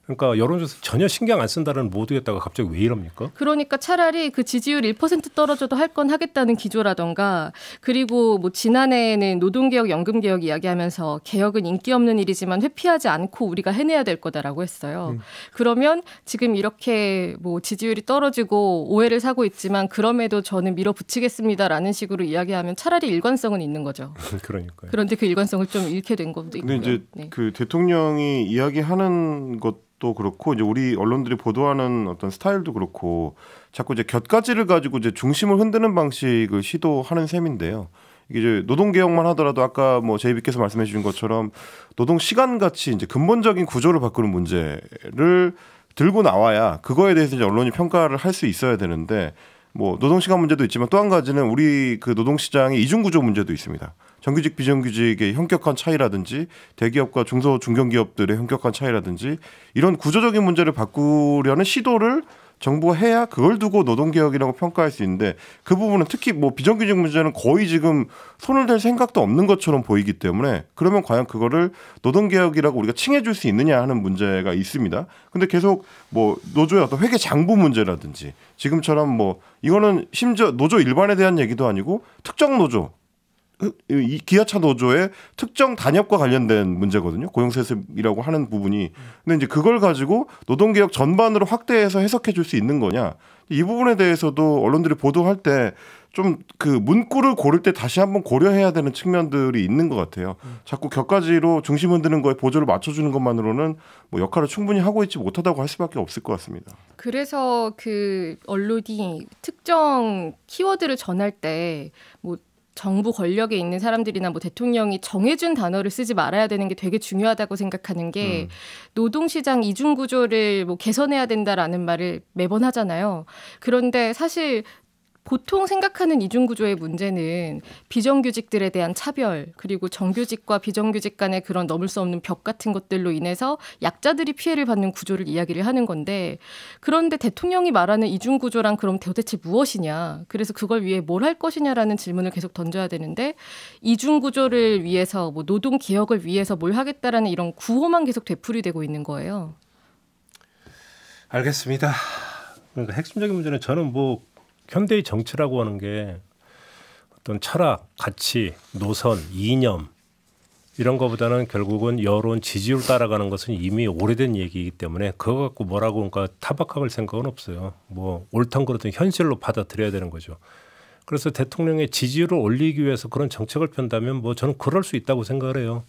그러니까 여론조사 전혀 신경 안 쓴다는 모두였다가 갑자기 왜 이럽니까? 그러니까 차라리 그 지지율 1% 떨어져도 할 건 하겠다는 기조라던가 그리고 뭐 지난해에는 노동개혁, 연금개혁 이야기하면서 개혁은 인기 없는 일이지만 회피하지 않고 우리가 해내야 될 거다라고 했어요. 음. 그러면 지금 이렇게 뭐 지지율이 떨어지고 오해를 사고 있지만 그럼에도 저는 밀어붙이겠습니다라는 식으로 이야기하면 차라리 일관성은 있는 거죠. 그러니까 그런데 그 일관성을 좀 잃게 된 것도 있고요. 근데 이제 네. 그 대통령이 이야기하는 것또 그렇고 이제 우리 언론들이 보도하는 어떤 스타일도 그렇고 자꾸 이제 곁가지를 가지고 이제 중심을 흔드는 방식을 시도하는 셈인데요. 이게 이제 노동 개혁만 하더라도 아까 뭐 제이비께서 말씀해 주신 것처럼 노동 시간 같이 이제 근본적인 구조를 바꾸는 문제를 들고 나와야 그거에 대해서 이제 언론이 평가를 할 수 있어야 되는데 뭐 노동 시간 문제도 있지만 또 한 가지는 우리 그 노동 시장의 이중 구조 문제도 있습니다. 정규직 비정규직의 현격한 차이라든지 대기업과 중소 중견기업들의 현격한 차이라든지 이런 구조적인 문제를 바꾸려는 시도를 정부가 해야 그걸 두고 노동개혁이라고 평가할 수 있는데 그 부분은 특히 뭐 비정규직 문제는 거의 지금 손을 댈 생각도 없는 것처럼 보이기 때문에 그러면 과연 그거를 노동개혁이라고 우리가 칭해줄 수 있느냐 하는 문제가 있습니다. 근데 계속 뭐 노조의 어떤 회계 장부 문제라든지 지금처럼 뭐 이거는 심지어 노조 일반에 대한 얘기도 아니고 특정 노조 이 기아차 노조의 특정 단협과 관련된 문제거든요. 고용세습이라고 하는 부분이. 근데 이제 그걸 가지고 노동개혁 전반으로 확대해서 해석해 줄 수 있는 거냐. 이 부분에 대해서도 언론들이 보도할 때 좀 그 문구를 고를 때 다시 한번 고려해야 되는 측면들이 있는 것 같아요. 자꾸 격가지로 중심 흔드는 거에 보조를 맞춰주는 것만으로는 뭐 역할을 충분히 하고 있지 못하다고 할 수밖에 없을 것 같습니다. 그래서 그 언론이 특정 키워드를 전할 때뭐 정부 권력에 있는 사람들이나 뭐 대통령이 정해준 단어를 쓰지 말아야 되는 게 되게 중요하다고 생각하는 게 음. 노동시장 이중 구조를 뭐 개선해야 된다라는 말을 매번 하잖아요. 그런데 사실 보통 생각하는 이중구조의 문제는 비정규직들에 대한 차별, 그리고 정규직과 비정규직 간의 그런 넘을 수 없는 벽 같은 것들로 인해서 약자들이 피해를 받는 구조를 이야기를 하는 건데, 그런데 대통령이 말하는 이중구조란 그럼 도대체 무엇이냐, 그래서 그걸 위해 뭘 할 것이냐라는 질문을 계속 던져야 되는데, 이중구조를 위해서, 뭐 노동 개혁을 위해서 뭘 하겠다라는 이런 구호만 계속 되풀이되고 있는 거예요. 알겠습니다. 그러니까 핵심적인 문제는 저는 뭐 현대의 정치라고 하는 게 어떤 철학, 가치, 노선, 이념 이런 것보다는 결국은 여론 지지율 따라가는 것은 이미 오래된 얘기이기 때문에 그거 갖고 뭐라고 그러니까 타박할 생각은 없어요. 뭐 옳던 그렇든 현실로 받아들여야 되는 거죠. 그래서 대통령의 지지율을 올리기 위해서 그런 정책을 편다면 뭐 저는 그럴 수 있다고 생각을 해요.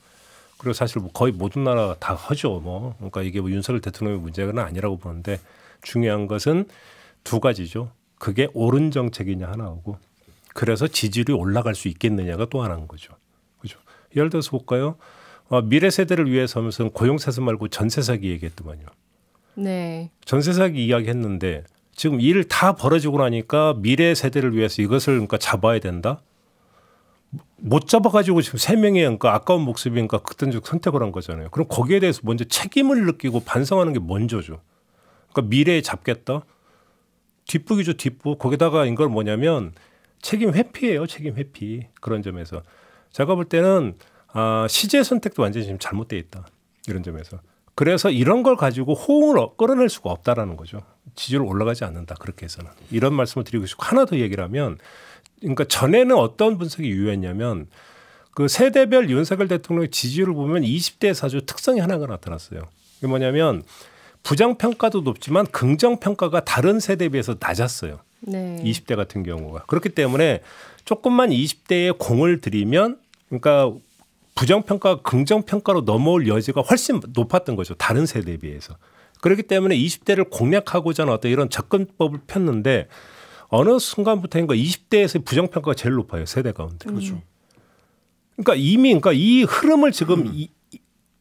그리고 사실 뭐 거의 모든 나라 다 하죠. 뭐 그러니까 이게 뭐 윤석열 대통령의 문제는 아니라고 보는데 중요한 것은 두 가지죠. 그게 옳은 정책이냐 하나고 그래서 지지율이 올라갈 수 있겠느냐가 또 하나인 거죠. 그죠? 예를 들어서 볼까요? 아, 미래 세대를 위해서 하면서 고용세수 말고 전세사기 얘기했더만요. 네. 전세사기 이야기했는데 지금 일을 다 벌어지고 나니까 미래 세대를 위해서 이것을 그러니까 잡아야 된다. 못 잡아가지고 지금 세 명의 그러니까 아까운 목숨이니까 그러니까 극단적 선택을 한 거잖아요. 그럼 거기에 대해서 먼저 책임을 느끼고 반성하는 게 먼저죠. 그러니까 미래에 잡겠다. 뒷북이죠 뒷북. 거기다가 이걸 뭐냐면 책임 회피예요 책임 회피 그런 점에서 제가 볼 때는 아, 시제 선택도 완전히 지금 잘못돼 있다 이런 점에서. 그래서 이런 걸 가지고 호응을 어, 끌어낼 수가 없다라는 거죠. 지지율 올라가지 않는다 그렇게 해서는 이런 말씀을 드리고 싶고 하나 더 얘기를 하면 그러니까 전에는 어떤 분석이 유효했냐면 그 세대별 윤석열 대통령의 지지율을 보면 20대 사주 특성이 하나가 나타났어요. 그게 뭐냐면 부정 평가도 높지만 긍정 평가가 다른 세대에 비해서 낮았어요. 네. 20대 같은 경우가 그렇기 때문에 조금만 20대에 공을 들이면 그러니까 부정 평가 긍정 평가로 넘어올 여지가 훨씬 높았던 거죠 다른 세대에 비해서 그렇기 때문에 20대를 공략하고자 하는 어떤 이런 접근법을 폈는데 어느 순간부터인가 20대에서 그러니까 부정 평가가 제일 높아요 세대 가운데 그렇죠. 그러니까 이미 그러니까 이 흐름을 지금 음.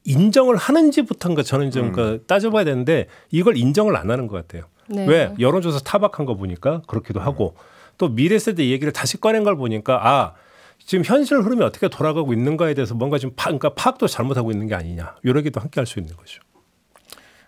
인정을 하는지부터인가 저는 좀 음. 그 따져봐야 되는데 이걸 인정을 안 하는 것 같아요. 네. 왜 여론조사 타박한 거 보니까 그렇기도 음. 하고 또 미래 세대 얘기를 다시 꺼낸 걸 보니까 아 지금 현실 흐름이 어떻게 돌아가고 있는가에 대해서 뭔가 좀 파, 그러니까 파악도 잘못하고 있는 게 아니냐 이러기도 함께 할 수 있는 거죠.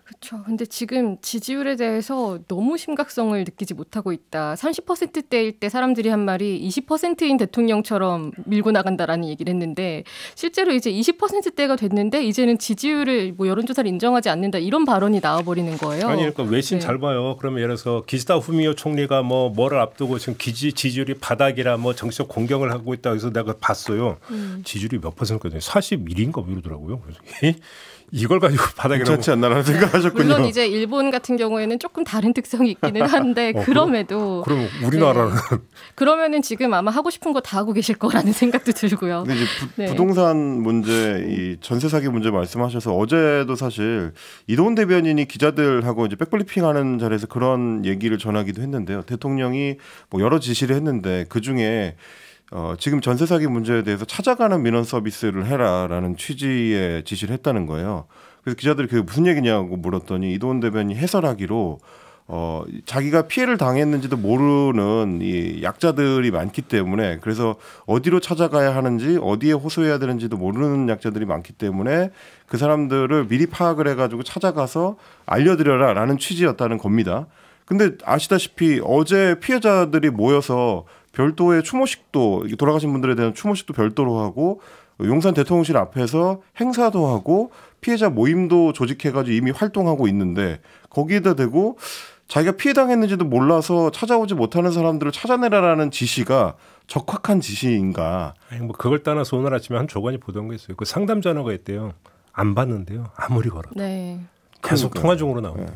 그렇죠. 근데 지금 지지율에 대해서 너무 심각성을 느끼지 못하고 있다. 30%대일 때 사람들이 한 말이 20%인 대통령처럼 밀고 나간다라는 얘기를 했는데 실제로 이제 20%대가 됐는데 이제는 지지율을 뭐 여론조사를 인정하지 않는다 이런 발언이 나와버리는 거예요. 아니 그러니까 외신 네. 잘 봐요. 그러면 예를 들어서 기시다 후미오 총리가 뭐 뭐를 앞두고 지금 기지 지지율이 바닥이라 뭐 정치적 공격을 하고 있다 그래서 내가 봤어요. 음. 지지율이 몇 퍼센트거든요. 41인가 뭐 이러더라고요. 그래서 이걸 가지고 바닥에 괜지 않나라는 생각하셨군요. 물론 이제 일본 같은 경우에는 조금 다른 특성이 있기는 한데 어, 그럼에도 그럼 네. 우리나라는 네. 그러면은 지금 아마 하고 싶은 거 다 하고 계실 거라는 생각도 들고요. 근데 이제 부, 네. 부동산 문제, 이 전세 사기 문제 말씀하셔서 어제도 사실 이동훈 대변인이 기자들하고 이제 백블리핑하는 자리에서 그런 얘기를 전하기도 했는데요. 대통령이 뭐 여러 지시를 했는데 그 중에 어, 지금 전세 사기 문제에 대해서 찾아가는 민원 서비스를 해라라는 취지의 지시를 했다는 거예요. 그래서 기자들이 그게 무슨 얘기냐고 물었더니 이도훈 대변이 해설하기로 어, 자기가 피해를 당했는지도 모르는 이 약자들이 많기 때문에 그래서 어디로 찾아가야 하는지 어디에 호소해야 되는지도 모르는 약자들이 많기 때문에 그 사람들을 미리 파악을 해가지고 찾아가서 알려드려라 라는 취지였다는 겁니다. 근데 아시다시피 어제 피해자들이 모여서 별도의 추모식도 돌아가신 분들에 대한 추모식도 별도로 하고 용산 대통령실 앞에서 행사도 하고 피해자 모임도 조직해가지고 이미 활동하고 있는데 거기에다 대고 자기가 피해 당했는지도 몰라서 찾아오지 못하는 사람들을 찾아내라라는 지시가 적확한 지시인가? 아니, 뭐 그걸 따라서 오늘 아침에 한 조간이 보던 거 있어요. 그 상담 전화가 있대요. 안 받는데요. 아무리 걸어도 네. 계속 그러니까요. 통화 중으로 나오네요. 네.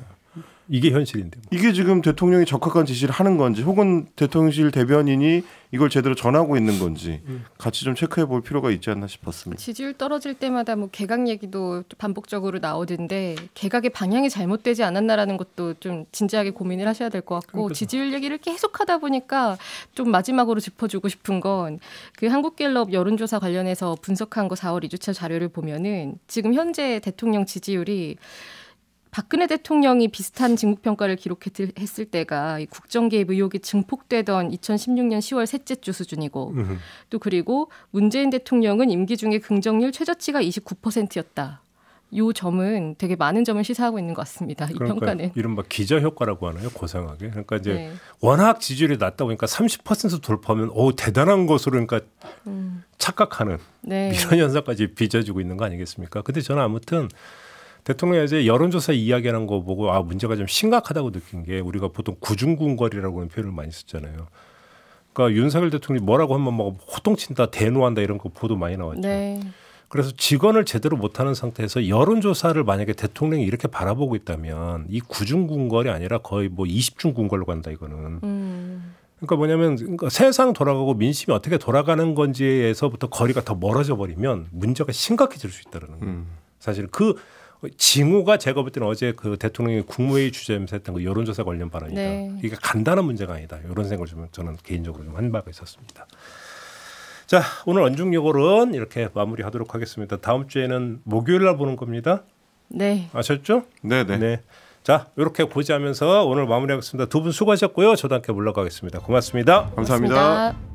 이게 현실인데. 뭐. 이게 지금 대통령이 적합한 지시를 하는 건지 혹은 대통령실 대변인이 이걸 제대로 전하고 있는 건지 음. 같이 좀 체크해 볼 필요가 있지 않나 싶었습니다. 지지율 떨어질 때마다 뭐 개각 얘기도 반복적으로 나오던데 개각의 방향이 잘못되지 않았나라는 것도 좀 진지하게 고민을 하셔야 될 것 같고 그러니까. 지지율 얘기를 계속 하다 보니까 좀 마지막으로 짚어주고 싶은 건 그 한국갤럽 여론조사 관련해서 분석한 거 4월 2주차 자료를 보면은 지금 현재 대통령 지지율이 박근혜 대통령이 비슷한 직무 평가를 기록했을 때가 국정 개입 의혹이 증폭되던 2016년 10월 셋째 주 수준이고 으흠. 또 그리고 문재인 대통령은 임기 중에 긍정률 최저치가 29%였다. 요 점은 되게 많은 점을 시사하고 있는 것 같습니다. 이 평가는 이른바 기저 효과라고 하나요? 고상하게. 그러니까 이제 네. 워낙 지지율이 낮다 보니까 30% 돌파하면 오 대단한 것으로 그러니까 음. 착각하는 네. 이런 현상까지 빚어지고 있는 거 아니겠습니까? 근데 저는 아무튼 대통령이 이제 여론조사 이야기하는 거 보고 아 문제가 좀 심각하다고 느낀 게 우리가 보통 구중군궐이라고 하는 표현을 많이 썼잖아요 그러니까 윤석열 대통령이 뭐라고 하면 막 호통친다, 대노한다 이런 거 보도 많이 나왔죠. 네. 그래서 직원을 제대로 못하는 상태에서 여론조사를 만약에 대통령이 이렇게 바라보고 있다면 이구중군궐이 아니라 거의 뭐2 0중군궐로 간다 이거는. 음. 그러니까 뭐냐면 그러니까 세상 돌아가고 민심이 어떻게 돌아가는 건지에서부터 거리가 더 멀어져 버리면 문제가 심각해질 수 있다는 거예요. 음. 사실 그 징후가 제가 볼 때는 어제 그 대통령이 국무회의 주재하면서 했던 그 여론조사 관련 발언이다. 네. 이게 간단한 문제가 아니다. 이런 생각을 좀 저는 개인적으로 좀한 바가 있었습니다. 자, 오늘 언중요거론 이렇게 마무리하도록 하겠습니다. 다음 주에는 목요일 날 보는 겁니다. 네. 아셨죠? 네네. 네. 네. 자, 이렇게 고지하면서 오늘 마무리하겠습니다. 두 분 수고하셨고요. 저도 함께 물러가겠습니다. 고맙습니다. 감사합니다. 고맙습니다.